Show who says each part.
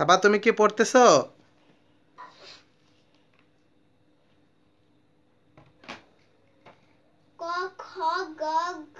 Speaker 1: সাবা তুমি কি পড়তেছ
Speaker 2: ক খ গ ঘ